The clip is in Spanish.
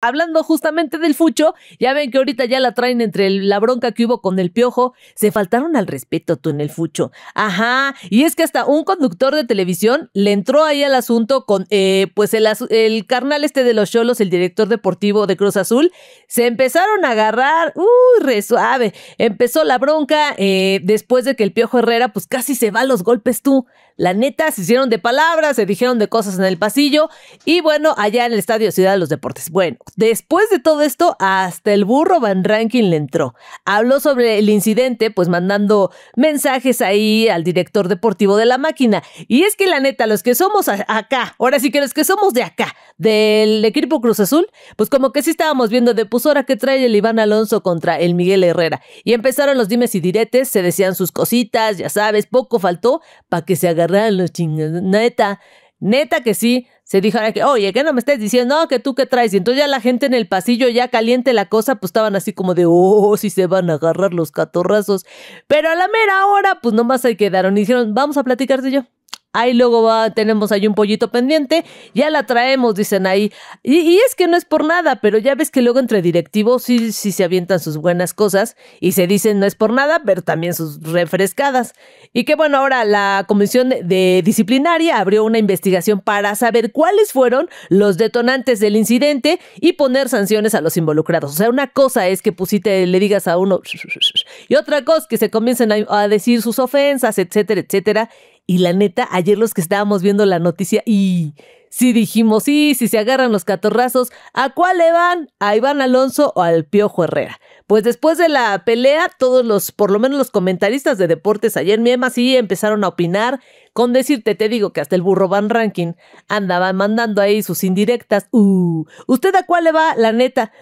Hablando justamente del fucho, ya ven que ahorita ya la traen entre la bronca que hubo con el piojo, se faltaron al respeto tú en el fucho. Ajá, y es que hasta un conductor de televisión le entró ahí al asunto con, eh, pues el, carnal este de los cholos, el director deportivo de Cruz Azul, se empezaron a agarrar, uy, re suave, empezó la bronca eh, después de que el piojo Herrera pues casi se va a los golpes tú. La neta, se hicieron de palabras, se dijeron de cosas en el pasillo y bueno, allá en el Estadio Ciudad de los Deportes. Bueno. Después de todo esto, hasta el burro Van Rankin le entró. Habló sobre el incidente, pues mandando mensajes ahí al director deportivo de la máquina. Y es que la neta, los que somos acá, ahora sí que los que somos de acá, del equipo Cruz Azul, pues como que sí estábamos viendo de pues que trae el Iván Alonso contra el Miguel Herrera. Y empezaron los dimes y diretes, se decían sus cositas, ya sabes, poco faltó para que se agarraran los chingas. Neta. Neta que sí, se dijo, que, oye, que no me estés diciendo? No, que tú qué traes. Y entonces ya la gente en el pasillo, ya caliente la cosa, pues estaban así como de, oh, si se van a agarrar los catorrazos. Pero a la mera hora, pues nomás se quedaron y dijeron, vamos a platicar yo. Ahí luego tenemos ahí un pollito pendiente, ya la traemos, dicen ahí. Y, es que no es por nada, pero ya ves que luego entre directivos sí, se avientan sus buenas cosas y se dicen no es por nada, pero también sus refrescadas. Y que bueno, ahora la comisión de disciplinaria abrió una investigación para saber cuáles fueron los detonantes del incidente y poner sanciones a los involucrados. O sea, una cosa es que pusiste, le digas a uno y otra cosa que se comiencen a decir sus ofensas, etcétera, etcétera y la neta, ayer los que estábamos viendo la noticia y si dijimos, sí, si se agarran los catorrazos, ¿a cuál le van? ¿A Iván Alonso o al Piojo Herrera? Pues después de la pelea, todos los, por lo menos los comentaristas de deportes ayer, mi sí empezaron a opinar. Con decirte, te digo que hasta el burro Van Ranking andaba mandando ahí sus indirectas. Uh, ¿usted a cuál le va? La neta,